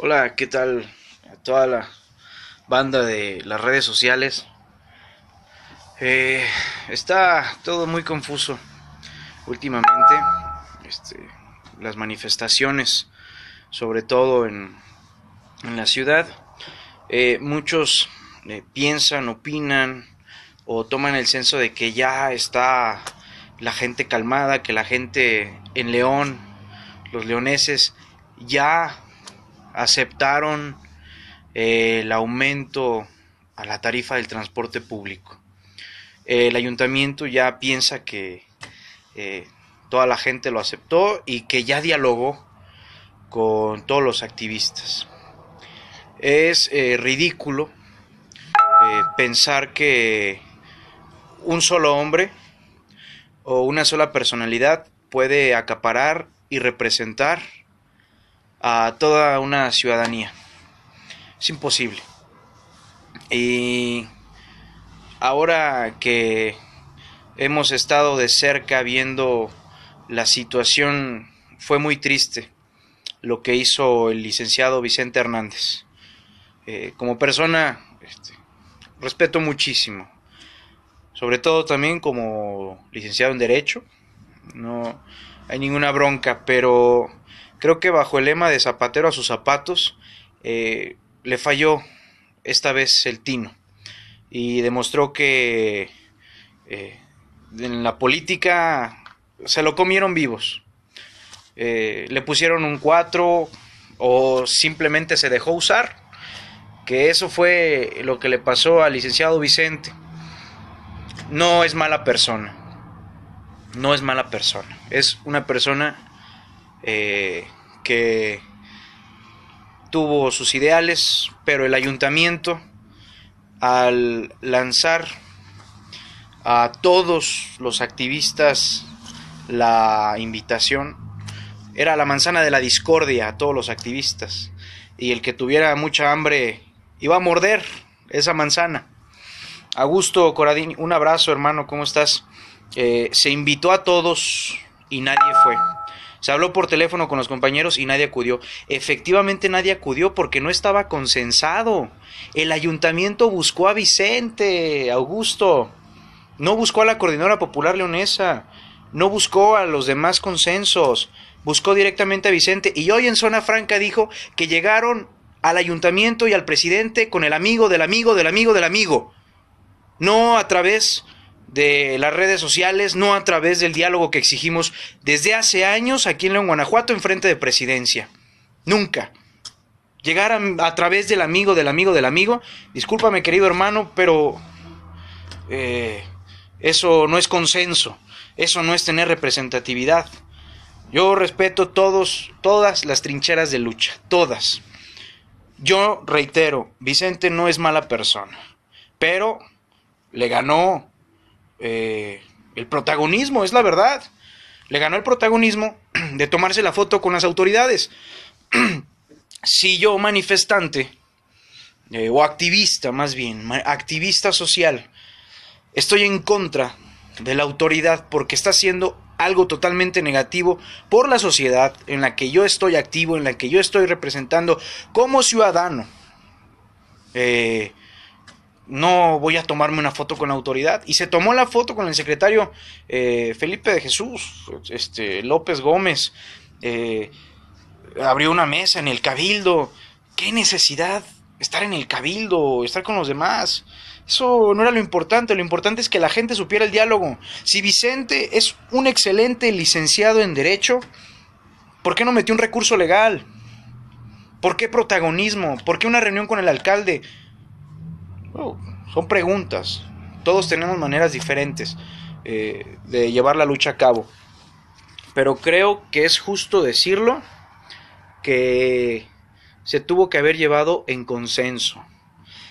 Hola, ¿qué tal a toda la banda de las redes sociales? Eh, está todo muy confuso últimamente. Este, las manifestaciones, sobre todo en, en la ciudad, eh, muchos eh, piensan, opinan o toman el senso de que ya está la gente calmada, que la gente en León, los leoneses, ya aceptaron eh, el aumento a la tarifa del transporte público. El ayuntamiento ya piensa que eh, toda la gente lo aceptó y que ya dialogó con todos los activistas. Es eh, ridículo pensar que un solo hombre o una sola personalidad puede acaparar y representar a toda una ciudadanía. Es imposible. Y ahora que hemos estado de cerca viendo la situación, fue muy triste lo que hizo el licenciado Vicente Hernández. Eh, como persona, este, respeto muchísimo, sobre todo también como licenciado en Derecho, no hay ninguna bronca, pero Creo que bajo el lema de zapatero a sus zapatos, eh, le falló esta vez el tino y demostró que eh, en la política se lo comieron vivos. Eh, le pusieron un 4 o simplemente se dejó usar, que eso fue lo que le pasó al licenciado Vicente. No es mala persona, no es mala persona, es una persona eh, que tuvo sus ideales, pero el ayuntamiento al lanzar a todos los activistas la invitación era la manzana de la discordia a todos los activistas y el que tuviera mucha hambre iba a morder esa manzana. Augusto Coradín, un abrazo hermano, ¿cómo estás? Eh, se invitó a todos y nadie fue. Se habló por teléfono con los compañeros y nadie acudió. Efectivamente nadie acudió porque no estaba consensado. El ayuntamiento buscó a Vicente, Augusto. No buscó a la coordinadora popular leonesa. No buscó a los demás consensos. Buscó directamente a Vicente. Y hoy en Zona Franca dijo que llegaron al ayuntamiento y al presidente con el amigo del amigo del amigo del amigo. No a través de las redes sociales, no a través del diálogo que exigimos desde hace años aquí en León, Guanajuato, en frente de presidencia. Nunca. Llegar a, través del amigo, del amigo, del amigo. Discúlpame, querido hermano, pero eh, eso no es consenso. Eso no es tener representatividad. Yo respeto todos, todas las trincheras de lucha, todas. Yo reitero, Vicente no es mala persona, pero le ganó eh, el protagonismo, es la verdad. Le ganó el protagonismo de tomarse la foto con las autoridades. si yo, manifestante, eh, o activista más bien, activista social, estoy en contra de la autoridad porque está haciendo algo totalmente negativo por la sociedad en la que yo estoy activo, en la que yo estoy representando como ciudadano. Eh, no voy a tomarme una foto con la autoridad. Y se tomó la foto con el secretario eh, Felipe de Jesús, este, López Gómez. Eh, abrió una mesa en el cabildo. ¿Qué necesidad estar en el cabildo, estar con los demás? Eso no era lo importante, lo importante es que la gente supiera el diálogo. Si Vicente es un excelente licenciado en Derecho, ¿por qué no metió un recurso legal? ¿Por qué protagonismo? ¿Por qué una reunión con el alcalde? son preguntas. Todos tenemos maneras diferentes eh, de llevar la lucha a cabo. Pero creo que es justo decirlo que se tuvo que haber llevado en consenso.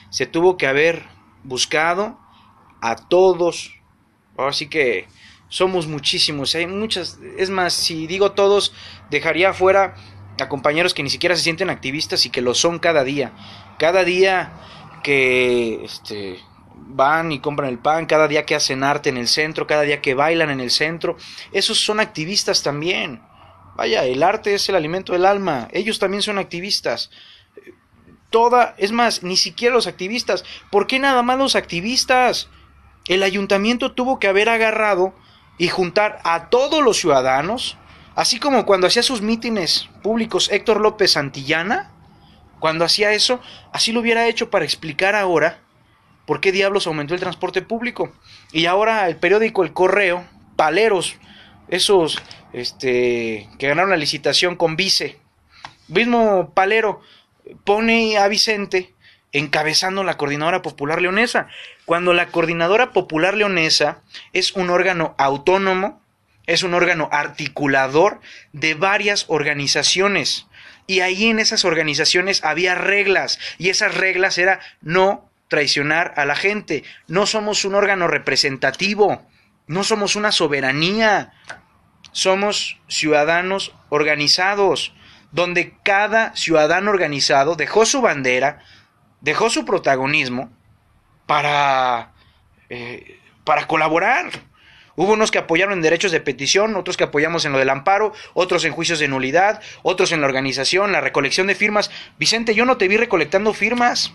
Se tuvo que haber buscado a todos. Ahora sí que somos muchísimos. Hay muchas. Es más, si digo todos, dejaría afuera a compañeros que ni siquiera se sienten activistas y que lo son cada día. Cada día que este, van y compran el pan, cada día que hacen arte en el centro, cada día que bailan en el centro. Esos son activistas también. Vaya, el arte es el alimento del alma. Ellos también son activistas. Toda, es más, ni siquiera los activistas. ¿Por qué nada más los activistas? El ayuntamiento tuvo que haber agarrado y juntar a todos los ciudadanos, así como cuando hacía sus mítines públicos Héctor López Santillana, cuando hacía eso, así lo hubiera hecho para explicar ahora por qué diablos aumentó el transporte público. Y ahora el periódico El Correo, paleros, esos este, que ganaron la licitación con Vice, mismo palero, pone a Vicente encabezando la Coordinadora Popular Leonesa, cuando la Coordinadora Popular Leonesa es un órgano autónomo, es un órgano articulador de varias organizaciones y ahí en esas organizaciones había reglas y esas reglas era no traicionar a la gente. No somos un órgano representativo, no somos una soberanía, somos ciudadanos organizados, donde cada ciudadano organizado dejó su bandera, dejó su protagonismo para, eh, para colaborar Hubo unos que apoyaron en derechos de petición, otros que apoyamos en lo del amparo, otros en juicios de nulidad, otros en la organización, la recolección de firmas. Vicente, yo no te vi recolectando firmas.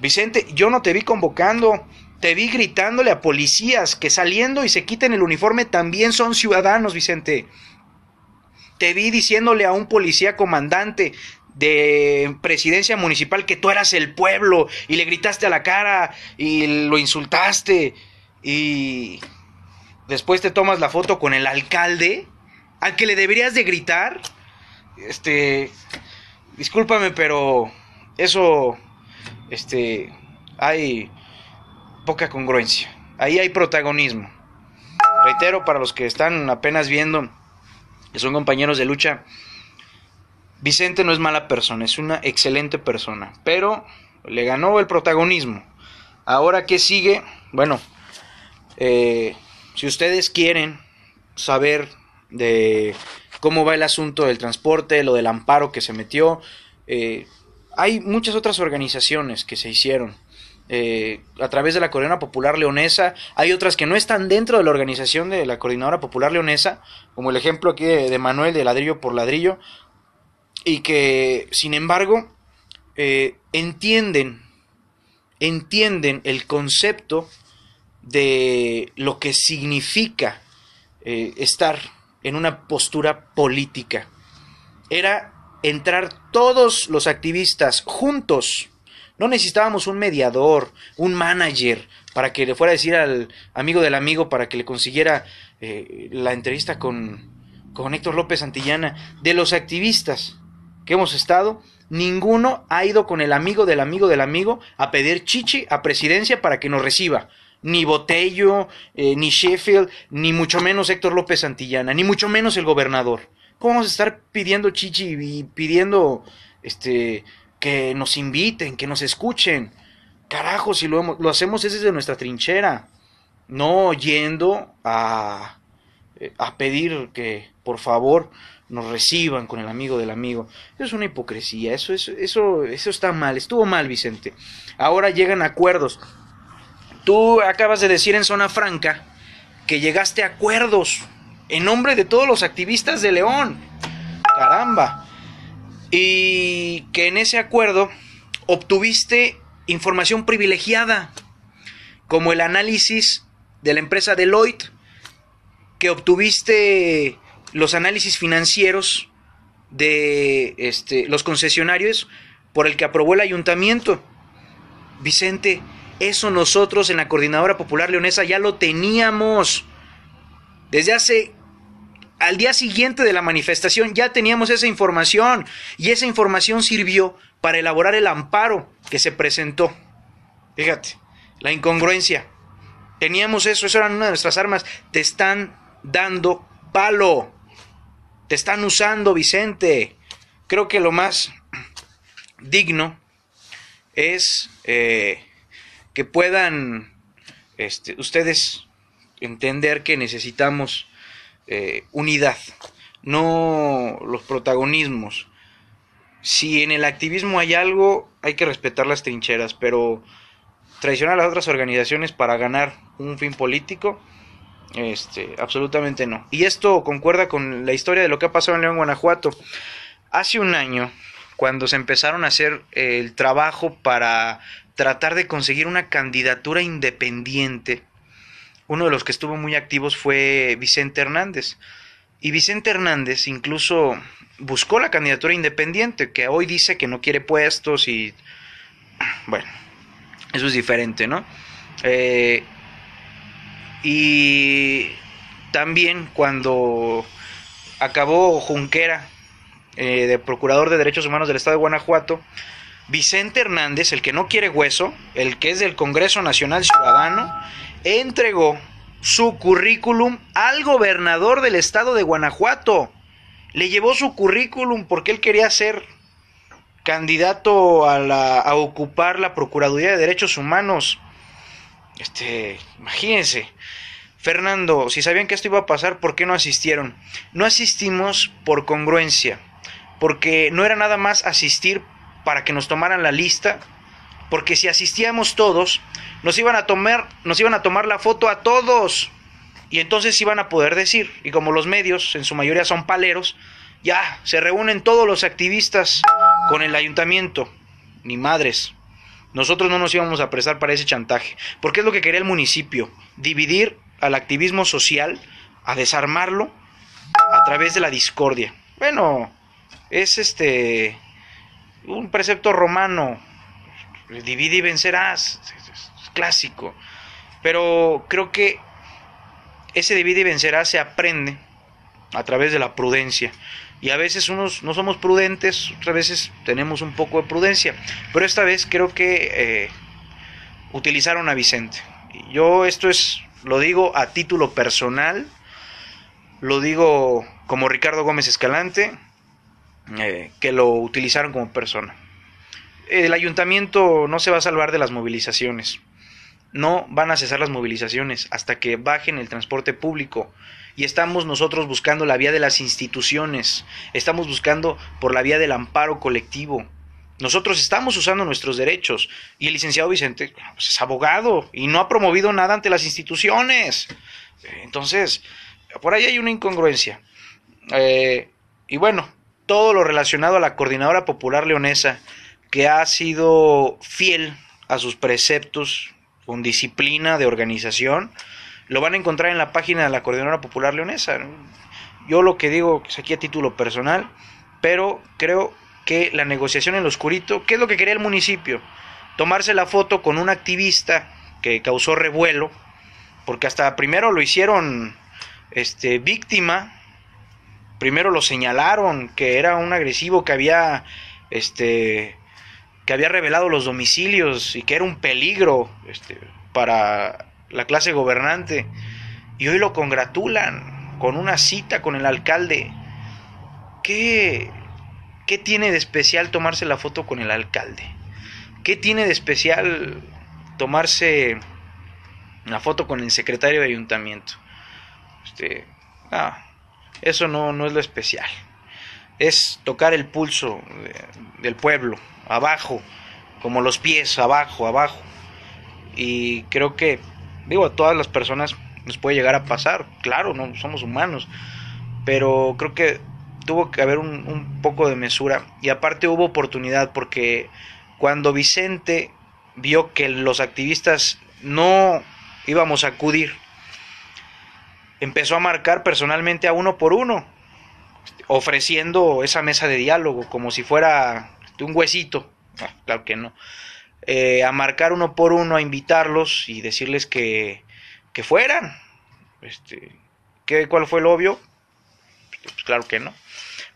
Vicente, yo no te vi convocando. Te vi gritándole a policías que saliendo y se quiten el uniforme también son ciudadanos, Vicente. Te vi diciéndole a un policía comandante, de presidencia municipal que tú eras el pueblo y le gritaste a la cara y lo insultaste y Después te tomas la foto con el alcalde, al que le deberías de gritar. Este, discúlpame, pero eso, este, hay poca congruencia. Ahí hay protagonismo. Reitero, para los que están apenas viendo, que son compañeros de lucha, Vicente no es mala persona, es una excelente persona, pero le ganó el protagonismo. Ahora, ¿qué sigue? Bueno, eh, si ustedes quieren saber de cómo va el asunto del transporte, lo del amparo que se metió, eh, hay muchas otras organizaciones que se hicieron. Eh, a través de la Coordinadora Popular Leonesa. Hay otras que no están dentro de la organización de la Coordinadora Popular Leonesa, como el ejemplo aquí de, Manuel de Ladrillo por Ladrillo, y que, sin embargo, eh, entienden, entienden el concepto de lo que significa eh, estar en una postura política. Era entrar todos los activistas juntos. No necesitábamos un mediador, un manager, para que le fuera a decir al amigo del amigo, para que le consiguiera eh, la entrevista con, con Héctor López Antillana, De los activistas que hemos estado, ninguno ha ido con el amigo del amigo del amigo a pedir chichi a presidencia para que nos reciba ni Botello, eh, ni Sheffield, ni mucho menos Héctor López Santillana, ni mucho menos el gobernador. ¿Cómo vamos a estar pidiendo chichi y pidiendo este, que nos inviten, que nos escuchen? Carajo, si lo, hacemos es desde nuestra trinchera, no yendo a, eh, a pedir que por favor nos reciban con el amigo del amigo. Eso es una hipocresía, eso, eso, eso, eso está mal, estuvo mal Vicente. Ahora llegan acuerdos Tú acabas de decir en Zona Franca que llegaste a acuerdos en nombre de todos los activistas de León. Caramba. Y que en ese acuerdo obtuviste información privilegiada, como el análisis de la empresa Deloitte, que obtuviste los análisis financieros de este, los concesionarios por el que aprobó el ayuntamiento. Vicente, eso nosotros en la Coordinadora Popular Leonesa ya lo teníamos. Desde hace al día siguiente de la manifestación ya teníamos esa información y esa información sirvió para elaborar el amparo que se presentó. Fíjate, la incongruencia. Teníamos eso, eso era una de nuestras armas. Te están dando palo. Te están usando, Vicente. Creo que lo más digno es eh, que puedan este, ustedes entender que necesitamos eh, unidad, no los protagonismos. Si en el activismo hay algo, hay que respetar las trincheras, pero traicionar a las otras organizaciones para ganar un fin político, este, absolutamente no. Y esto concuerda con la historia de lo que ha pasado en León, Guanajuato. Hace un año, cuando se empezaron a hacer el trabajo para tratar de conseguir una candidatura independiente. Uno de los que estuvo muy activos fue Vicente Hernández. Y Vicente Hernández incluso buscó la candidatura independiente, que hoy dice que no quiere puestos y... Bueno, eso es diferente, ¿no? Eh, y también cuando acabó Junquera eh, de Procurador de Derechos Humanos del Estado de Guanajuato, Vicente Hernández, el que no quiere hueso, el que es del Congreso Nacional Ciudadano, entregó su currículum al gobernador del estado de Guanajuato. Le llevó su currículum porque él quería ser candidato a, la, ocupar la Procuraduría de Derechos Humanos. Este, imagínense. Fernando, si sabían que esto iba a pasar, ¿por qué no asistieron? No asistimos por congruencia, porque no era nada más asistir para que nos tomaran la lista, porque si asistíamos todos, nos iban a tomar, nos iban a tomar la foto a todos. Y entonces iban a poder decir, y como los medios en su mayoría son paleros, ya se reúnen todos los activistas con el ayuntamiento, ni madres. Nosotros no nos íbamos a prestar para ese chantaje, porque es lo que quería el municipio, dividir al activismo social, a desarmarlo a través de la discordia. Bueno, es este un precepto romano, divide y vencerás, es clásico. Pero creo que ese divide y vencerás se aprende a través de la prudencia. Y a veces unos no somos prudentes, otras veces tenemos un poco de prudencia. Pero esta vez creo que eh, utilizaron a Vicente. Yo esto es, lo digo a título personal, lo digo como Ricardo Gómez Escalante, eh, que lo utilizaron como persona. El ayuntamiento no se va a salvar de las movilizaciones. No van a cesar las movilizaciones hasta que bajen el transporte público. Y estamos nosotros buscando la vía de las instituciones. Estamos buscando por la vía del amparo colectivo. Nosotros estamos usando nuestros derechos. Y el licenciado Vicente pues es abogado y no ha promovido nada ante las instituciones. Entonces, por ahí hay una incongruencia. Eh, y bueno, todo lo relacionado a la coordinadora popular leonesa, que ha sido fiel a sus preceptos con disciplina de organización, lo van a encontrar en la página de la Coordinadora Popular Leonesa. Yo lo que digo es aquí a título personal, pero creo que la negociación en lo oscurito, ¿qué es lo que quería el municipio? Tomarse la foto con un activista que causó revuelo, porque hasta primero lo hicieron este, víctima primero lo señalaron que era un agresivo que había este que había revelado los domicilios y que era un peligro este, para la clase gobernante y hoy lo congratulan con una cita con el alcalde. ¿Qué, qué tiene de especial tomarse la foto con el alcalde? ¿Qué tiene de especial tomarse una foto con el secretario de ayuntamiento? Este, ah, eso no, es lo especial. Es tocar el pulso del pueblo, abajo, como los pies, abajo, abajo. Y creo que, digo, a todas las personas nos puede llegar a pasar, claro, no somos humanos, pero creo que tuvo que haber un poco de mesura. Y aparte hubo oportunidad porque cuando Vicente vio que los activistas no íbamos a acudir empezó a marcar personalmente a uno por uno, ofreciendo esa mesa de diálogo como si fuera de un huesito, ah, claro que no, eh, a marcar uno por uno, a invitarlos y decirles que, fueran. Este, ¿qué, ¿Cuál fue el obvio? Pues claro que no.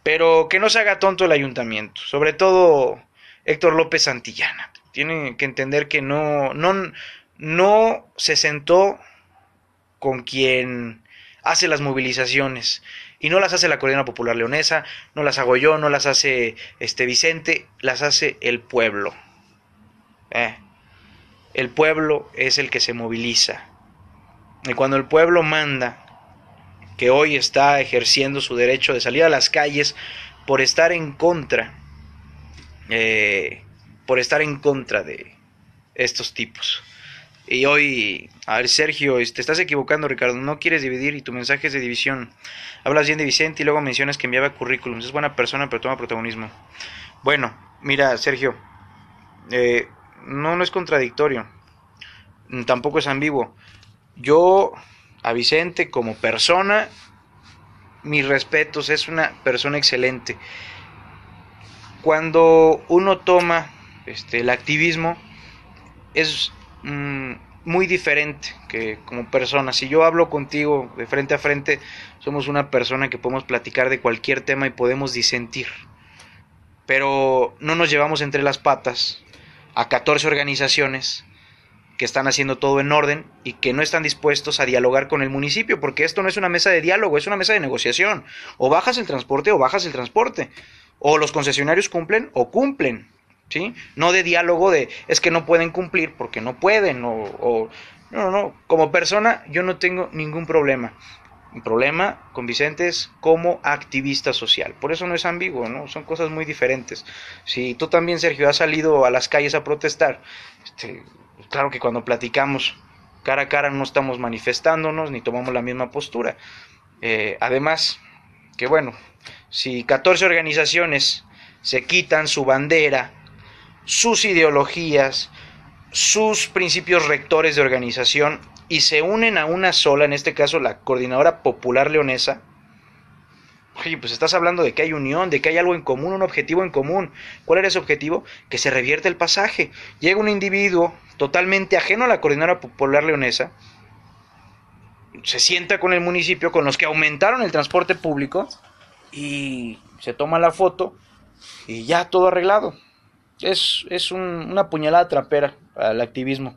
Pero que no se haga tonto el ayuntamiento, sobre todo Héctor López Santillana. Tiene que entender que no, no, no se sentó con quien hace las movilizaciones. Y no las hace la Coordinadora Popular Leonesa, no las hago yo, no las hace este Vicente, las hace el pueblo. Eh, el pueblo es el que se moviliza. Y cuando el pueblo manda, que hoy está ejerciendo su derecho de salir a las calles por estar en contra, eh, por estar en contra de estos tipos. Y hoy, a ver, Sergio, te estás equivocando, Ricardo. No quieres dividir y tu mensaje es de división. Hablas bien de Vicente y luego mencionas que enviaba currículums. Es buena persona, pero toma protagonismo. Bueno, mira, Sergio, eh, no, es contradictorio. Mm, tampoco es ambiguo. Yo, a Vicente, como persona, mis respetos, es una persona excelente. Cuando uno toma este, el activismo, es Mm, muy diferente que como persona. Si yo hablo contigo de frente a frente, somos una persona que podemos platicar de cualquier tema y podemos disentir. Pero no nos llevamos entre las patas a 14 organizaciones que están haciendo todo en orden y que no están dispuestos a dialogar con el municipio, porque esto no es una mesa de diálogo, es una mesa de negociación. O bajas el transporte o bajas el transporte. O los concesionarios cumplen o cumplen. No de diálogo de es que no pueden cumplir porque no pueden o, no, no, como persona yo no tengo ningún problema. un problema con Vicente es como activista social. Por eso no es ambiguo, ¿no? Son cosas muy diferentes. Si tú también, Sergio, has salido a las calles a protestar, este, claro que cuando platicamos cara a cara no estamos manifestándonos ni tomamos la misma postura. Eh, además, que bueno, si 14 organizaciones se quitan su bandera sus ideologías, sus principios rectores de organización y se unen a una sola, en este caso la Coordinadora Popular Leonesa. Oye, pues estás hablando de que hay unión, de que hay algo en común, un objetivo en común. ¿Cuál era ese objetivo? Que se revierte el pasaje. Llega un individuo totalmente ajeno a la Coordinadora Popular Leonesa, se sienta con el municipio, con los que aumentaron el transporte público, y se toma la foto y ya todo arreglado es, una puñalada trapera al activismo.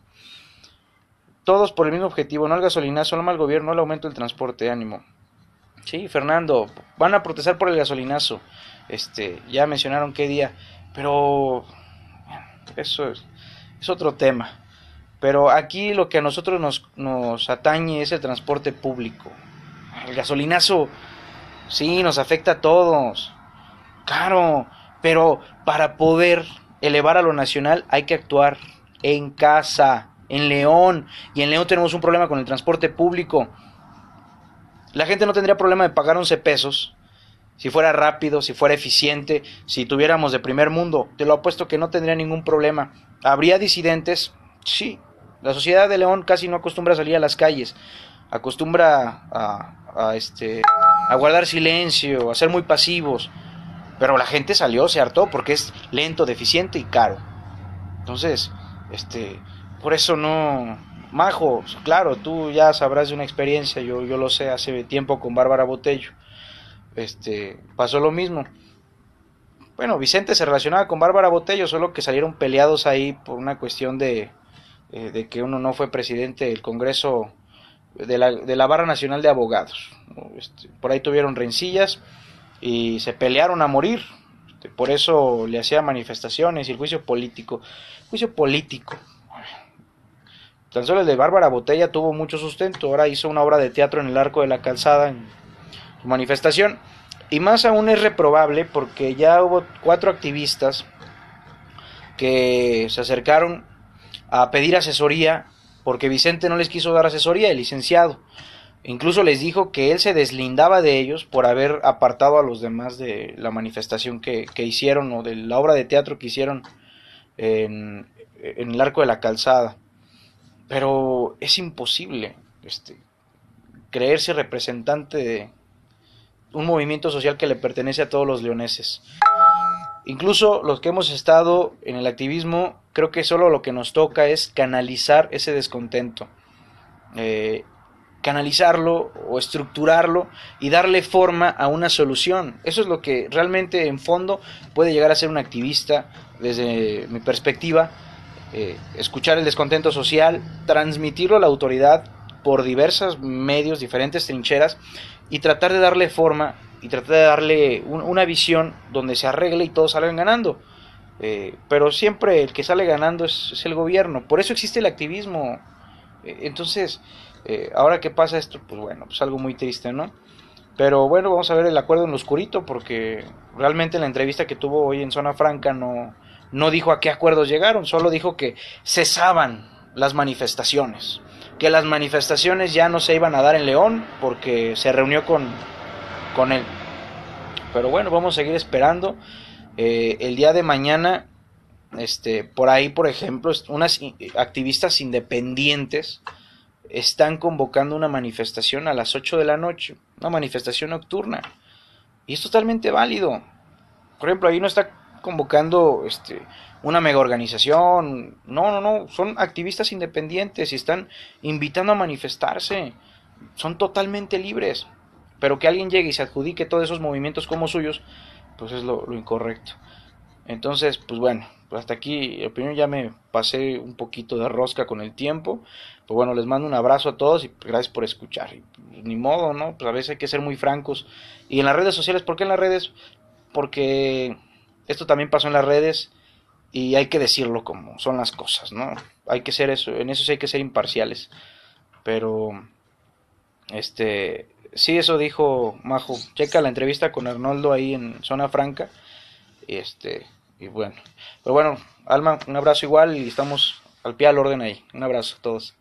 Todos por el mismo objetivo, no el gasolinazo, no al gobierno, no al aumento del transporte, ánimo. Sí, Fernando, van a protestar por el gasolinazo. Este, ya mencionaron qué día, pero eso es, es otro tema. Pero aquí lo que a nosotros nos, nos atañe es el transporte público. El gasolinazo, sí, nos afecta a todos. Claro, pero para poder elevar a lo nacional, hay que actuar en casa, en León. Y en León tenemos un problema con el transporte público. La gente no tendría problema de pagar 11 pesos si fuera rápido, si fuera eficiente, si tuviéramos de primer mundo. Te lo apuesto que no tendría ningún problema. ¿Habría disidentes? Sí. La sociedad de León casi no acostumbra a salir a las calles. Acostumbra a, a, este, a guardar silencio, a ser muy pasivos. Pero la gente salió, se hartó porque es lento, deficiente y caro. Entonces, este, por eso no. Majo, claro, tú ya sabrás de una experiencia, yo, yo lo sé hace tiempo con Bárbara Botello. Este, pasó lo mismo. Bueno, Vicente se relacionaba con Bárbara Botello, solo que salieron peleados ahí por una cuestión de, eh, de que uno no fue presidente del Congreso de la, Barra Nacional de Abogados. Este, por ahí tuvieron rencillas y se pelearon a morir. Este, por eso le hacía manifestaciones y el juicio político. Juicio político. Tan solo el de Bárbara Botella tuvo mucho sustento. Ahora hizo una obra de teatro en el Arco de la Calzada en su manifestación. Y más aún es reprobable porque ya hubo cuatro activistas que se acercaron a pedir asesoría porque Vicente no les quiso dar asesoría, el licenciado. Incluso les dijo que él se deslindaba de ellos por haber apartado a los demás de la manifestación que, hicieron o de la obra de teatro que hicieron en, el arco de la calzada. Pero es imposible este, creerse representante de un movimiento social que le pertenece a todos los leoneses. Incluso los que hemos estado en el activismo, creo que solo lo que nos toca es canalizar ese descontento. Eh, canalizarlo o estructurarlo y darle forma a una solución. Eso es lo que realmente en fondo puede llegar a ser un activista desde mi perspectiva, eh, escuchar el descontento social, transmitirlo a la autoridad por diversos medios, diferentes trincheras, y tratar de darle forma y tratar de darle una visión donde se arregle y todos salgan ganando. Eh, pero siempre el que sale ganando es, el gobierno. Por eso existe el activismo. Eh, entonces, eh, ahora qué pasa esto, pues bueno, pues algo muy triste, ¿no? Pero bueno, vamos a ver el acuerdo en lo oscurito porque realmente la entrevista que tuvo hoy en Zona Franca no, no dijo a qué acuerdos llegaron, solo dijo que cesaban las manifestaciones, que las manifestaciones ya no se iban a dar en León porque se reunió con, con él. Pero bueno, vamos a seguir esperando. Eh, el día de mañana, este, por ahí, por ejemplo, unas activistas independientes están convocando una manifestación a las 8 de la noche, una manifestación nocturna. Y es totalmente válido. Por ejemplo, ahí no está convocando este, una mega organización. No, no, no. Son activistas independientes y están invitando a manifestarse. Son totalmente libres. Pero que alguien llegue y se adjudique todos esos movimientos como suyos, pues es lo incorrecto. Entonces, pues bueno, pues hasta aquí, opinión ya me pasé un poquito de rosca con el tiempo. Pues bueno, les mando un abrazo a todos y gracias por escuchar. Pues, ni modo, ¿no? Pues a veces hay que ser muy francos. Y en las redes sociales, ¿por qué en las redes? Porque esto también pasó en las redes y hay que decirlo como son las cosas, ¿no? Hay que ser eso, en eso sí hay que ser imparciales. Pero, este, sí, eso dijo Majo. Checa la entrevista con Arnoldo ahí en Zona Franca este, y bueno. Pero bueno, Alma, un abrazo igual y estamos al pie al orden ahí. Un abrazo a todos.